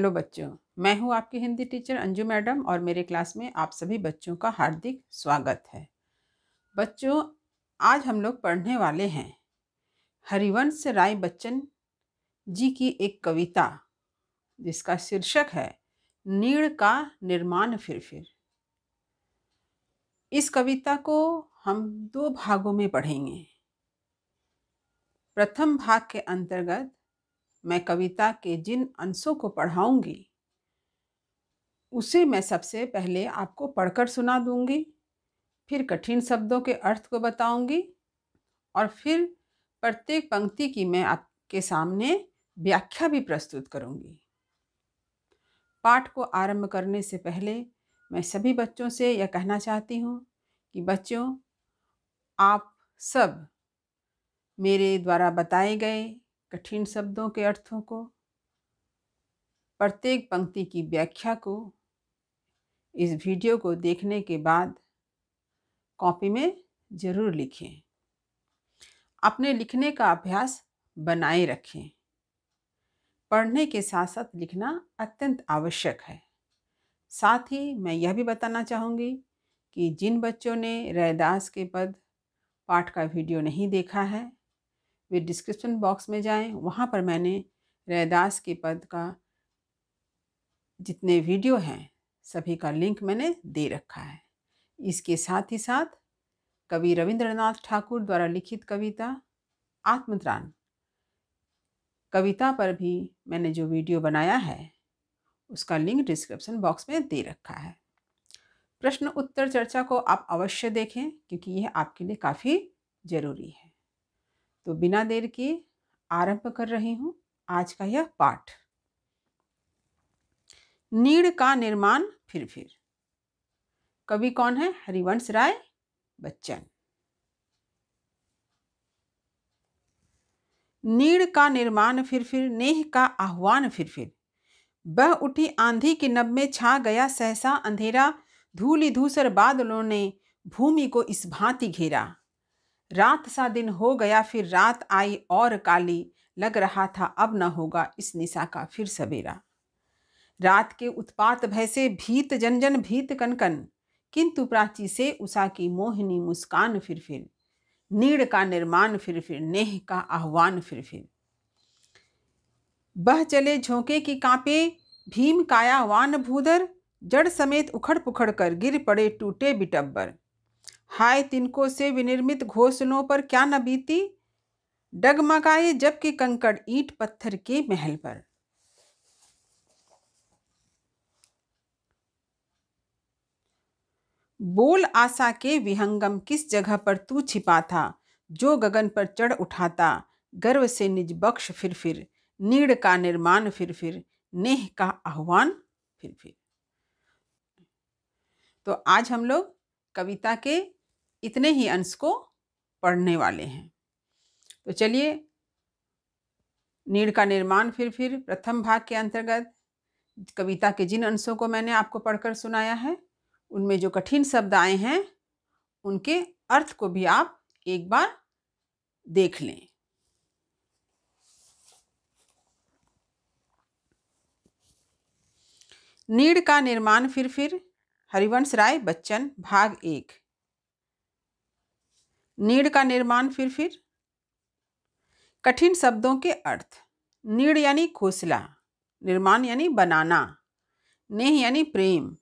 hello बच्चों मैं हूं आपकी हिंदी टीचर अंजू मैडम और मेरे क्लास में आप सभी बच्चों का हार्दिक स्वागत है बच्चों आज हम लोग पढ़ने वाले हैं हरिवंश राय बच्चन जी की एक कविता जिसका शीर्षक है नीड़ का निर्माण फिर फिर इस कविता को हम दो भागों में पढ़ेंगे प्रथम भाग के अंतर्गत मैं कविता के जिन अंशों को पढ़ाऊंगी उसे मैं सबसे पहले आपको पढ़कर सुना दूंगी फिर कठिन शब्दों के अर्थ को बताऊंगी और फिर प्रत्येक पंक्ति की मैं आपके सामने व्याख्या भी प्रस्तुत करूंगी पाठ को आरंभ करने से पहले मैं सभी बच्चों से यह कहना चाहती हूँ कि बच्चों आप सब मेरे द्वारा बताए गए कठिन शब्दों के अर्थों को प्रत्येक पंक्ति की व्याख्या को इस वीडियो को देखने के बाद कॉपी में ज़रूर लिखें अपने लिखने का अभ्यास बनाए रखें पढ़ने के साथ साथ लिखना अत्यंत आवश्यक है साथ ही मैं यह भी बताना चाहूँगी कि जिन बच्चों ने रैदास के पद पाठ का वीडियो नहीं देखा है वे डिस्क्रिप्शन बॉक्स में जाएं वहाँ पर मैंने रैदास के पद का जितने वीडियो हैं सभी का लिंक मैंने दे रखा है इसके साथ ही साथ कवि रविंद्रनाथ ठाकुर द्वारा लिखित कविता आत्मद्रान कविता पर भी मैंने जो वीडियो बनाया है उसका लिंक डिस्क्रिप्शन बॉक्स में दे रखा है प्रश्न उत्तर चर्चा को आप अवश्य देखें क्योंकि यह आपके लिए काफ़ी ज़रूरी है तो बिना देर के आरंभ कर रही हूँ आज का यह पाठ नीड़ का निर्माण फिर फिर कवि कौन है हरिवंश राय बच्चन नीड़ का निर्माण फिर फिर नेह का आह्वान फिर फिर बह उठी आंधी के नब में छा गया सहसा अंधेरा धूली धूसर बादलों ने भूमि को इस भांति घेरा रात सा दिन हो गया फिर रात आई और काली लग रहा था अब न होगा इस निशा का फिर सवेरा रात के उत्पात भय से भीत जन जन भीत कनकन किंतु प्राची से उषा की मोहिनी मुस्कान फिर फिर नीड़ का निर्माण फिर फिर नेह का आह्वान फिर फिर बह चले झोंके की कांपे भीम काया वान भूदर जड़ समेत उखड़ पुखड़ कर गिर पड़े टूटे बिटब्बर हाय तिनको से विनिर्मित घोसलों पर क्या न बीती डगमगाए जबकि कंकड़ ईट पत्थर के महल पर बोल आशा के विहंगम किस जगह पर तू छिपा था जो गगन पर चढ़ उठाता गर्व से निज बख्श फिर फिर नीड़ का निर्माण फिर फिर नेह का आह्वान फिर फिर तो आज हम लोग कविता के इतने ही अंश को पढ़ने वाले हैं तो चलिए नीड का निर्माण फिर फिर प्रथम भाग के अंतर्गत कविता के जिन अंशों को मैंने आपको पढ़कर सुनाया है उनमें जो कठिन शब्द आए हैं उनके अर्थ को भी आप एक बार देख लें नीड का निर्माण फिर फिर हरिवंश राय बच्चन भाग एक नीड का निर्माण फिर फिर कठिन शब्दों के अर्थ नीड यानी खोसला निर्माण यानी बनाना नेह यानी प्रेम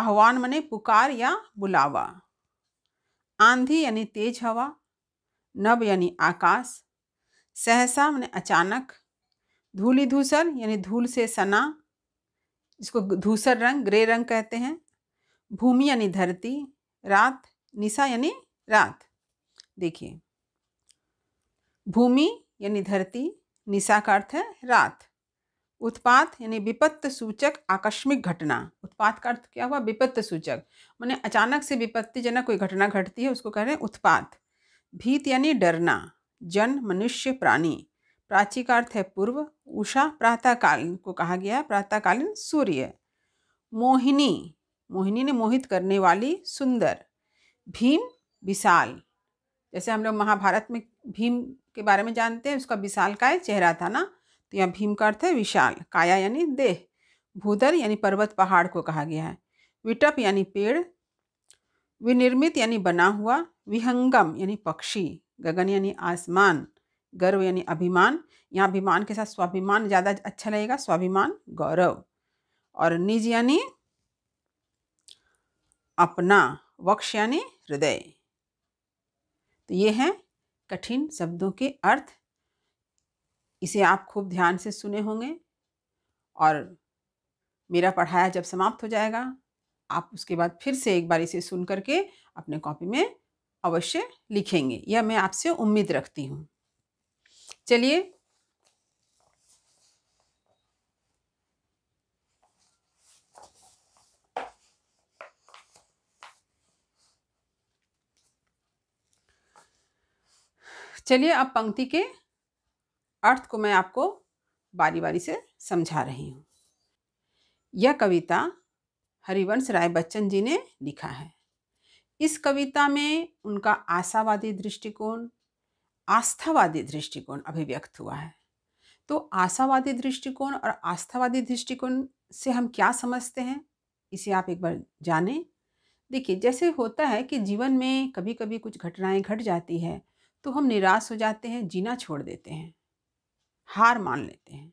आह्वान मने पुकार या बुलावा आंधी यानी तेज हवा नभ यानी आकाश सहसा मने अचानक धूली धूसर यानी धूल से सना इसको धूसर रंग ग्रे रंग कहते हैं भूमि यानी धरती रात निशा यानी रात देखिए भूमि यानी धरती निशा का अर्थ है रात उत्पात यानी विपत्त सूचक आकस्मिक घटना उत्पात का अर्थ क्या हुआ विपत्त सूचक मैंने अचानक से विपत्तिजनक कोई घटना घटती है उसको कह रहे हैं उत्पात भीत यानी डरना जन मनुष्य प्राणी प्राची का अर्थ है पूर्व उषा प्रातःकालीन को कहा गया है प्रातःकालीन सूर्य मोहिनी मोहिनी ने मोहित करने वाली सुंदर भीम विशाल जैसे हम लोग महाभारत में भीम के बारे में जानते हैं उसका विशाल काय चेहरा था ना तो यहाँ भीम का अर्थ है विशाल काया यानी देह भूधर यानी पर्वत पहाड़ को कहा गया है विटप यानी पेड़ विनिर्मित यानी बना हुआ विहंगम यानी पक्षी गगन यानी आसमान गर्व यानी अभिमान यहाँ अभिमान के साथ स्वाभिमान ज़्यादा अच्छा लगेगा स्वाभिमान गौरव और निज यानी अपना वक्ष यानी हृदय तो ये हैं कठिन शब्दों के अर्थ इसे आप खूब ध्यान से सुने होंगे और मेरा पढ़ाया जब समाप्त हो जाएगा आप उसके बाद फिर से एक बार इसे सुन करके अपने कॉपी में अवश्य लिखेंगे यह मैं आपसे उम्मीद रखती हूँ चलिए चलिए अब पंक्ति के अर्थ को मैं आपको बारी बारी से समझा रही हूँ यह कविता हरिवंश राय बच्चन जी ने लिखा है इस कविता में उनका आशावादी दृष्टिकोण आस्थावादी दृष्टिकोण अभिव्यक्त हुआ है तो आशावादी दृष्टिकोण और आस्थावादी दृष्टिकोण से हम क्या समझते हैं इसे आप एक बार जानें देखिए जैसे होता है कि जीवन में कभी कभी कुछ घटनाएं घट जाती है तो हम निराश हो जाते हैं जीना छोड़ देते हैं हार मान लेते हैं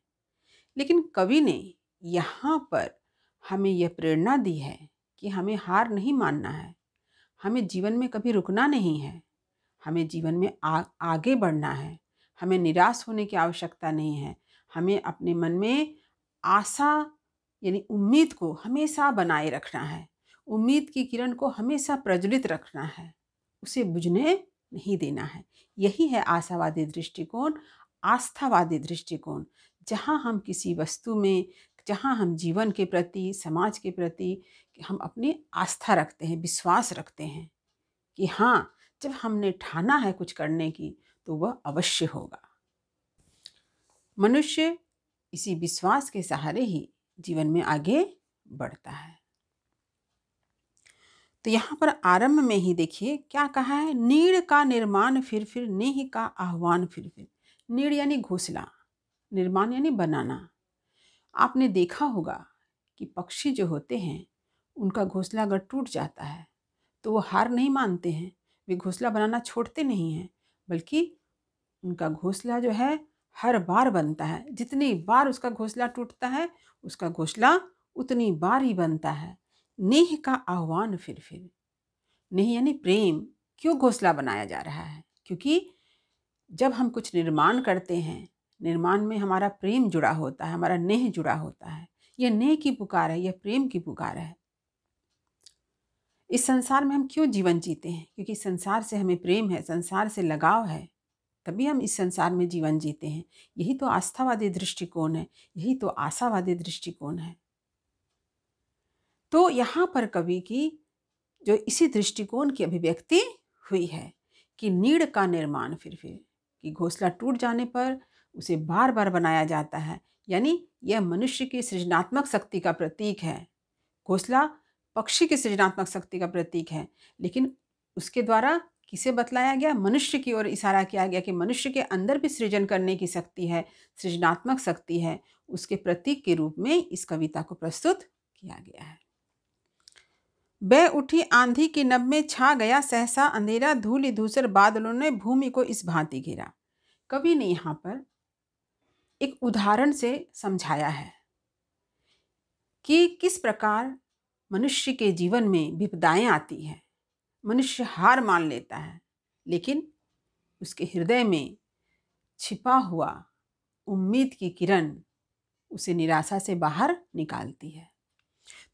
लेकिन कवि ने यहाँ पर हमें यह प्रेरणा दी है कि हमें हार नहीं मानना है हमें जीवन में कभी रुकना नहीं है हमें जीवन में आ, आगे बढ़ना है हमें निराश होने की आवश्यकता नहीं है हमें अपने मन में आशा यानी उम्मीद को हमेशा बनाए रखना है उम्मीद की किरण को हमेशा प्रज्वलित रखना है उसे बुझने नहीं देना है यही है आशावादी दृष्टिकोण आस्थावादी दृष्टिकोण जहाँ हम किसी वस्तु में जहाँ हम जीवन के प्रति समाज के प्रति हम अपनी आस्था रखते हैं विश्वास रखते हैं कि हाँ जब हमने ठाना है कुछ करने की तो वह अवश्य होगा मनुष्य इसी विश्वास के सहारे ही जीवन में आगे बढ़ता है तो यहाँ पर आरंभ में ही देखिए क्या कहा है नीड़ का निर्माण फिर फिर नेह का आह्वान फिर फिर नीड़ यानी घोसला निर्माण यानी बनाना आपने देखा होगा कि पक्षी जो होते हैं उनका घोसला अगर टूट जाता है तो वो हार नहीं मानते हैं वे घोसला बनाना छोड़ते नहीं हैं बल्कि उनका घोसला जो है हर बार बनता है जितनी बार उसका घोसला टूटता है उसका घोसला उतनी बार ही बनता है नेह का आह्वान फिर फिर नेह यानी प्रेम क्यों घोसला बनाया जा रहा है क्योंकि जब हम कुछ निर्माण करते हैं निर्माण में हमारा प्रेम जुड़ा होता है हमारा नेह जुड़ा होता है यह नेह की पुकार है यह प्रेम की पुकार है इस संसार में हम क्यों जीवन जीते हैं क्योंकि संसार से हमें प्रेम है संसार से लगाव है तभी हम इस संसार में जीवन जीते हैं यही तो आस्थावादी दृष्टिकोण है यही तो आशावादी दृष्टिकोण है तो यहाँ पर कवि की जो इसी दृष्टिकोण की अभिव्यक्ति हुई है कि नीड़ का निर्माण फिर फिर कि घोंसला टूट जाने पर उसे बार बार बनाया जाता है यानी यह मनुष्य की सृजनात्मक शक्ति का प्रतीक है घोंसला पक्षी की सृजनात्मक शक्ति का प्रतीक है लेकिन उसके द्वारा किसे बतलाया गया मनुष्य की ओर इशारा किया गया कि मनुष्य के अंदर भी सृजन करने की शक्ति है सृजनात्मक शक्ति है उसके प्रतीक के रूप में इस कविता को प्रस्तुत किया गया है बह उठी आंधी की नब में छा गया सहसा अंधेरा धूल धूसर बादलों ने भूमि को इस भांति घेरा कवि ने यहाँ पर एक उदाहरण से समझाया है कि किस प्रकार मनुष्य के जीवन में विपदाएं आती हैं मनुष्य हार मान लेता है लेकिन उसके हृदय में छिपा हुआ उम्मीद की किरण उसे निराशा से बाहर निकालती है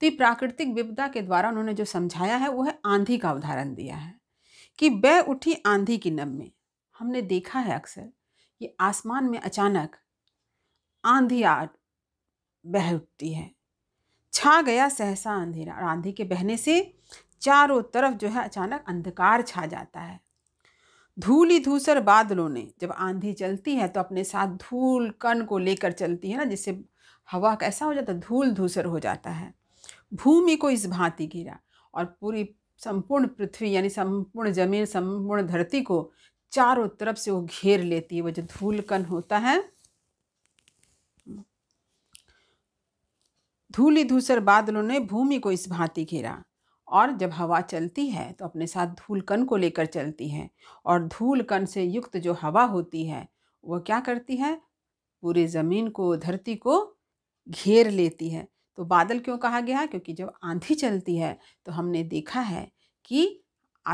तो ये प्राकृतिक विपदा के द्वारा उन्होंने जो समझाया है वो है आंधी का उदाहरण दिया है कि बह उठी आंधी की नब में हमने देखा है अक्सर कि आसमान में अचानक आंधी आ बह उठती है छा गया सहसा अंधेरा और आंधी के बहने से चारों तरफ जो है अचानक अंधकार छा जाता है धूल ही धूसर बादलों ने जब आंधी चलती है तो अपने साथ धूल कण को लेकर चलती है ना जिससे हवा कैसा हो जाता है धूल धूसर हो जाता है भूमि को इस भांति गिरा और पूरी संपूर्ण पृथ्वी यानी संपूर्ण जमीन संपूर्ण धरती को चारों तरफ से वो घेर लेती है वह जो धूलकन होता है धूली धूसर बादलों ने भूमि को इस भांति घेरा और जब हवा चलती है तो अपने साथ धूलकन को लेकर चलती है और धूलकन से युक्त जो हवा होती है वह क्या करती है पूरे ज़मीन को धरती को घेर लेती है तो बादल क्यों कहा गया क्योंकि जब आंधी चलती है तो हमने देखा है कि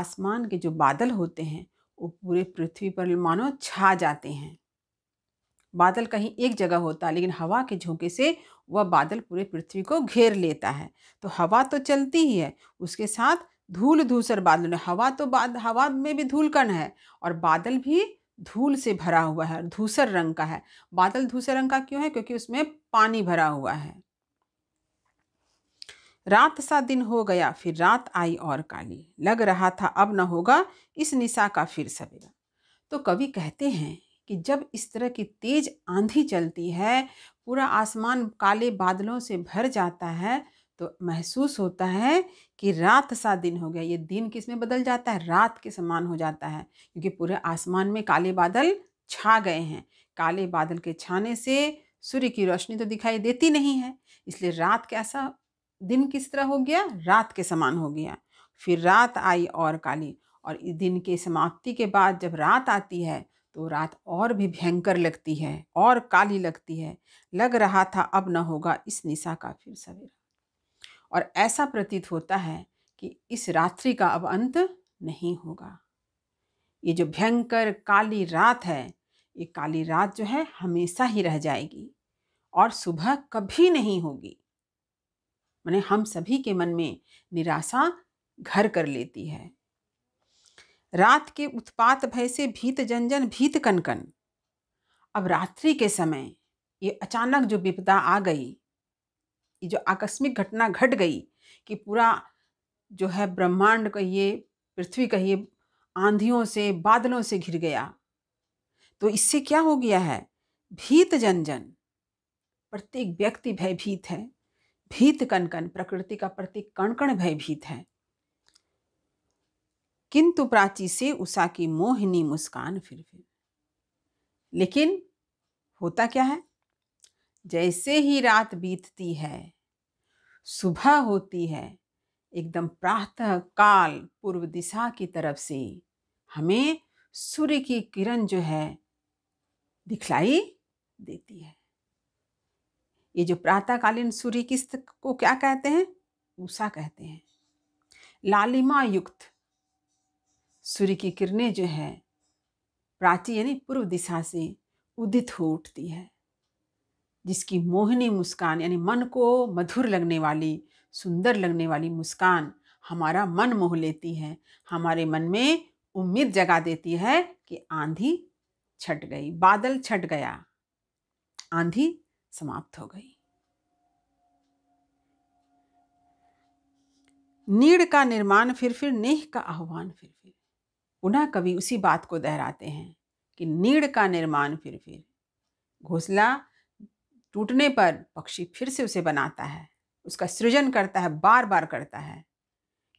आसमान के जो बादल होते हैं वो पूरे पृथ्वी पर मानो छा जाते हैं बादल कहीं एक जगह होता है लेकिन हवा के झोंके से वह बादल पूरे पृथ्वी को घेर लेता है तो हवा तो चलती ही है उसके साथ धूल धूसर बादलों ने हवा तो बाद हवा में भी धूल कण है और बादल भी धूल से भरा हुआ है धूसर रंग का है बादल धूसर रंग का क्यों है क्योंकि उसमें पानी भरा हुआ है रात सा दिन हो गया फिर रात आई और काली लग रहा था अब न होगा इस निशा का फिर सवेरा तो कवि कहते हैं कि जब इस तरह की तेज आंधी चलती है पूरा आसमान काले बादलों से भर जाता है तो महसूस होता है कि रात सा दिन हो गया ये दिन किस में बदल जाता है रात के समान हो जाता है क्योंकि पूरे आसमान में काले बादल छा गए हैं काले बादल के छाने से सूर्य की रोशनी तो दिखाई देती नहीं है इसलिए रात कैसा दिन किस तरह हो गया रात के समान हो गया फिर रात आई और काली और दिन के समाप्ति के बाद जब रात आती है तो रात और भी भयंकर लगती है और काली लगती है लग रहा था अब न होगा इस निशा का फिर सवेरा और ऐसा प्रतीत होता है कि इस रात्रि का अब अंत नहीं होगा ये जो भयंकर काली रात है ये काली रात जो है हमेशा ही रह जाएगी और सुबह कभी नहीं होगी माने हम सभी के मन में निराशा घर कर लेती है रात के उत्पात भय से भीत जन जन भीत कनकन अब रात्रि के समय ये अचानक जो विपदा आ गई ये जो आकस्मिक घटना घट गई कि पूरा जो है ब्रह्मांड कहिए पृथ्वी कहिए आंधियों से बादलों से घिर गया तो इससे क्या हो गया है भीत जन जन प्रत्येक व्यक्ति भयभीत है भीत कन कन प्रकृति का प्रतीक कण कण भयभीत है किंतु प्राची से उषा की मोहिनी मुस्कान फिर फिर लेकिन होता क्या है जैसे ही रात बीतती है सुबह होती है एकदम प्रातः काल पूर्व दिशा की तरफ से हमें सूर्य की किरण जो है दिखलाई देती है ये जो प्रातःकालीन सूर्य किस्त को क्या कहते हैं उषा कहते हैं लालिमा युक्त सूर्य की किरणें जो है प्राची यानी पूर्व दिशा से उदित हो उठती है जिसकी मोहिनी मुस्कान यानी मन को मधुर लगने वाली सुंदर लगने वाली मुस्कान हमारा मन मोह लेती है हमारे मन में उम्मीद जगा देती है कि आंधी छट गई बादल छट गया आंधी समाप्त हो गई नीड़ का निर्माण फिर फिर नेह का आह्वान फिर फिर पुनः कवि उसी बात को दोहराते हैं कि नीड़ का निर्माण फिर फिर घोसला टूटने पर पक्षी फिर से उसे बनाता है उसका सृजन करता है बार बार करता है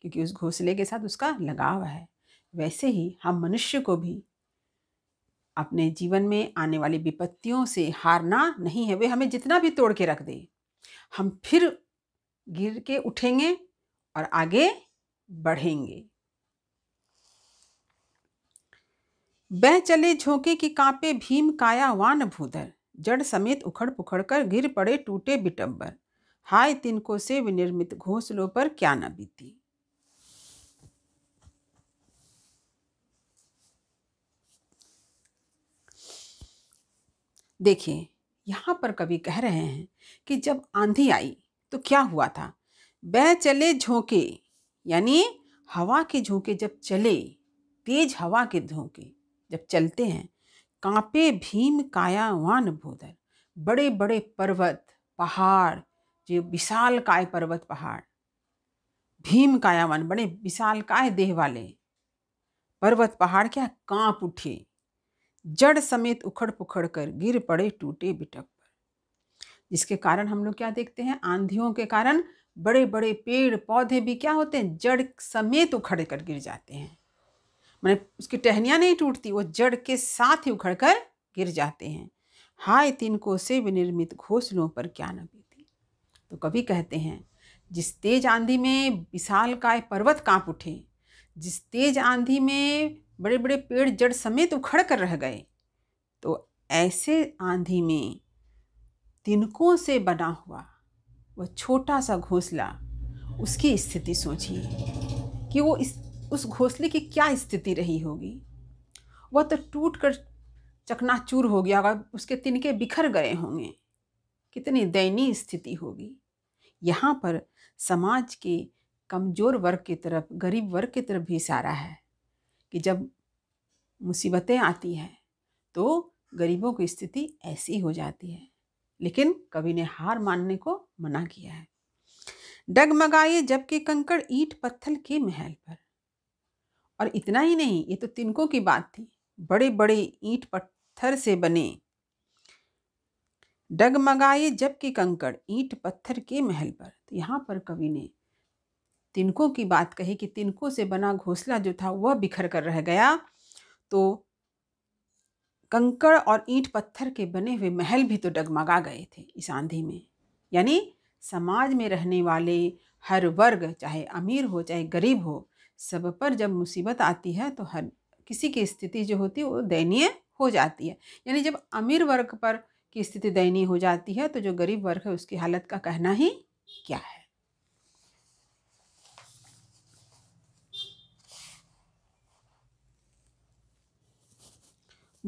क्योंकि उस घोंसले के साथ उसका लगाव है वैसे ही हम मनुष्य को भी अपने जीवन में आने वाली विपत्तियों से हारना नहीं है वे हमें जितना भी तोड़ के रख दें हम फिर गिर के उठेंगे और आगे बढ़ेंगे बह चले झोंके की कांपे भीम काया वान भूधर जड़ समेत उखड़ पुखड़ कर गिर पड़े टूटे बिटम्बर हाय तिनको से विनिर्मित घोंसलों पर क्या न बीती देखिए यहाँ पर कवि कह रहे हैं कि जब आंधी आई तो क्या हुआ था बह चले झोंके यानी हवा के झोंके जब चले तेज हवा के झोंके जब चलते हैं कांपे भीम कायावान भूदर बड़े बड़े पर्वत पहाड़ जो विशाल काय पर्वत पहाड़ भीम कायावान बड़े विशाल काय देह वाले पर्वत पहाड़ क्या कांप उठे जड़ समेत उखड़ पुखड़ कर गिर पड़े टूटे बिटक पर जिसके कारण हम लोग क्या देखते हैं आंधियों के कारण बड़े बड़े पेड़ पौधे भी क्या होते हैं जड़ समेत उखड़ कर गिर जाते हैं मैंने उसकी टहनियाँ नहीं टूटती वो जड़ के साथ ही उखड़ कर गिर जाते हैं हाय तिनको से विनिर्मित घोंसलों पर क्या न बीती तो कभी कहते हैं जिस तेज आंधी में विशाल काय पर्वत कांप उठे जिस तेज आंधी में बड़े बड़े पेड़ जड़ समेत उखड़ कर रह गए तो ऐसे आंधी में तिनकों से बना हुआ वह छोटा सा घोंसला उसकी स्थिति सोचिए कि वो इस उस घोंसले की क्या स्थिति रही होगी वह तो टूट कर चकनाचूर हो गया होगा उसके तिनके बिखर गए होंगे कितनी दयनीय स्थिति होगी यहाँ पर समाज के कमज़ोर वर्ग की तरफ गरीब वर्ग की तरफ भी इशारा है कि जब मुसीबतें आती हैं तो गरीबों की स्थिति ऐसी हो जाती है लेकिन कवि ने हार मानने को मना किया है डगमगाए जबकि कंकड़ ईट पत्थर के महल पर और इतना ही नहीं ये तो तिनकों की बात थी बड़े बड़े ईट पत्थर से बने डगमगाए जबकि कंकड़ ईट पत्थर के महल पर तो यहाँ पर कवि ने तिनकों की बात कही कि तिनकों से बना घोंसला जो था वह बिखर कर रह गया तो कंकड़ और ईंट पत्थर के बने हुए महल भी तो डगमगा गए थे इस आंधी में यानी समाज में रहने वाले हर वर्ग चाहे अमीर हो चाहे गरीब हो सब पर जब मुसीबत आती है तो हर किसी की स्थिति जो होती है वो दयनीय हो जाती है यानी जब अमीर वर्ग पर की स्थिति दयनीय हो जाती है तो जो गरीब वर्ग है उसकी हालत का कहना ही क्या है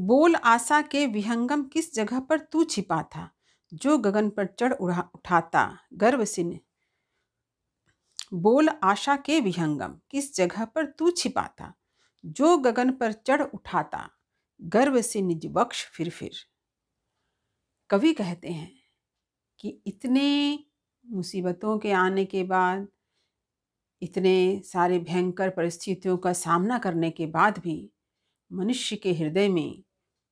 बोल आशा के विहंगम किस जगह पर तू छिपा था जो गगन पर चढ़ उठाता गर्व सिंह बोल आशा के विहंगम किस जगह पर तू छिपा था जो गगन पर चढ़ उठाता गर्व से निज बख्श फिर फिर कवि कहते हैं कि इतने मुसीबतों के आने के बाद इतने सारे भयंकर परिस्थितियों का सामना करने के बाद भी मनुष्य के हृदय में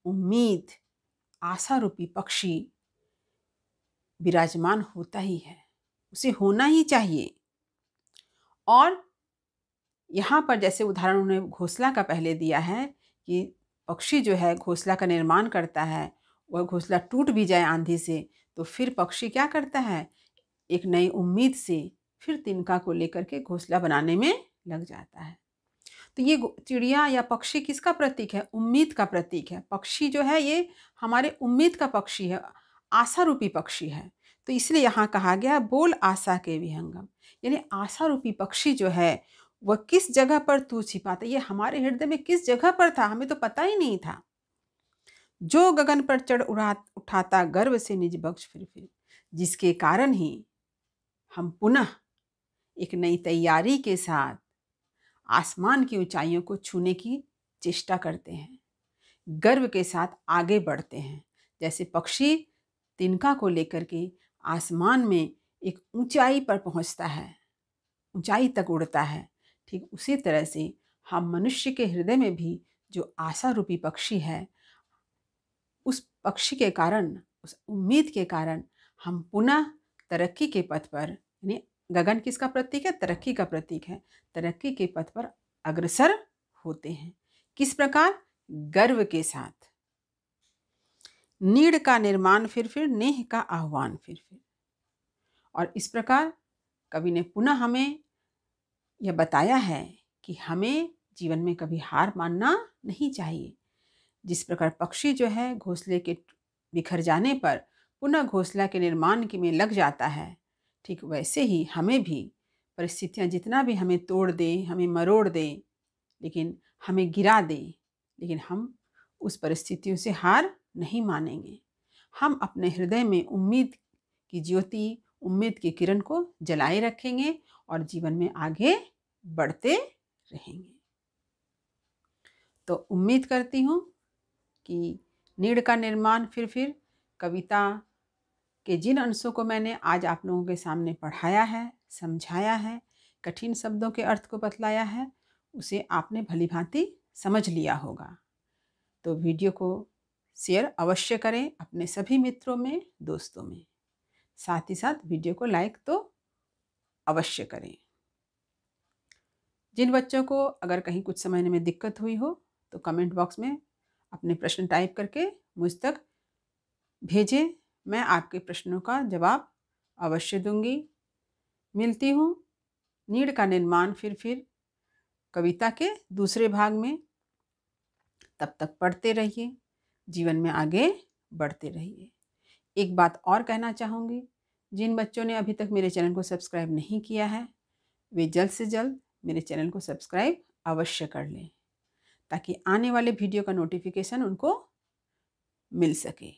उम्मीद आशा रूपी पक्षी विराजमान होता ही है उसे होना ही चाहिए और यहाँ पर जैसे उदाहरण उन्होंने घोसला का पहले दिया है कि पक्षी जो है घोसला का निर्माण करता है वह घोसला टूट भी जाए आंधी से तो फिर पक्षी क्या करता है एक नई उम्मीद से फिर तिनका को लेकर के घोसला बनाने में लग जाता है तो ये चिड़िया या पक्षी किसका प्रतीक है उम्मीद का प्रतीक है पक्षी जो है ये हमारे उम्मीद का पक्षी है आशा रूपी पक्षी है तो इसलिए यहाँ कहा गया बोल आशा के विहंगम यानी आशा रूपी पक्षी जो है वह किस जगह पर तू छिपा था ये हमारे हृदय में किस जगह पर था हमें तो पता ही नहीं था जो गगन पर चढ़ उड़ा उठाता गर्व से निज बक्ष फिर फिर जिसके कारण ही हम पुनः एक नई तैयारी के साथ आसमान की ऊंचाइयों को छूने की चेष्टा करते हैं गर्व के साथ आगे बढ़ते हैं जैसे पक्षी तिनका को लेकर के आसमान में एक ऊंचाई पर पहुंचता है ऊंचाई तक उड़ता है ठीक उसी तरह से हम मनुष्य के हृदय में भी जो आशा रूपी पक्षी है उस पक्षी के कारण उस उम्मीद के कारण हम पुनः तरक्की के पथ पर यानी गगन किसका प्रतीक है तरक्की का प्रतीक है तरक्की के पथ पर अग्रसर होते हैं किस प्रकार गर्व के साथ नीड का निर्माण फिर फिर नेह का आह्वान फिर फिर और इस प्रकार कवि ने पुनः हमें यह बताया है कि हमें जीवन में कभी हार मानना नहीं चाहिए जिस प्रकार पक्षी जो है घोंसले के बिखर जाने पर पुनः घोंसला के निर्माण के में लग जाता है ठीक वैसे ही हमें भी परिस्थितियाँ जितना भी हमें तोड़ दें हमें मरोड़ दें लेकिन हमें गिरा दे लेकिन हम उस परिस्थितियों से हार नहीं मानेंगे हम अपने हृदय में उम्मीद की ज्योति उम्मीद की किरण को जलाए रखेंगे और जीवन में आगे बढ़ते रहेंगे तो उम्मीद करती हूँ कि नीड़ का निर्माण फिर फिर कविता कि जिन अंशों को मैंने आज आप लोगों के सामने पढ़ाया है समझाया है कठिन शब्दों के अर्थ को बतलाया है उसे आपने भली भांति समझ लिया होगा तो वीडियो को शेयर अवश्य करें अपने सभी मित्रों में दोस्तों में साथ ही साथ वीडियो को लाइक तो अवश्य करें जिन बच्चों को अगर कहीं कुछ समझने में दिक्कत हुई हो तो कमेंट बॉक्स में अपने प्रश्न टाइप करके मुझ तक भेजें मैं आपके प्रश्नों का जवाब अवश्य दूंगी मिलती हूँ नीड का निर्माण फिर फिर कविता के दूसरे भाग में तब तक पढ़ते रहिए जीवन में आगे बढ़ते रहिए एक बात और कहना चाहूँगी जिन बच्चों ने अभी तक मेरे चैनल को सब्सक्राइब नहीं किया है वे जल्द से जल्द मेरे चैनल को सब्सक्राइब अवश्य कर लें ताकि आने वाले वीडियो का नोटिफिकेशन उनको मिल सके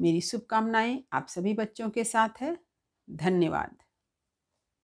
मेरी शुभकामनाएं आप सभी बच्चों के साथ है धन्यवाद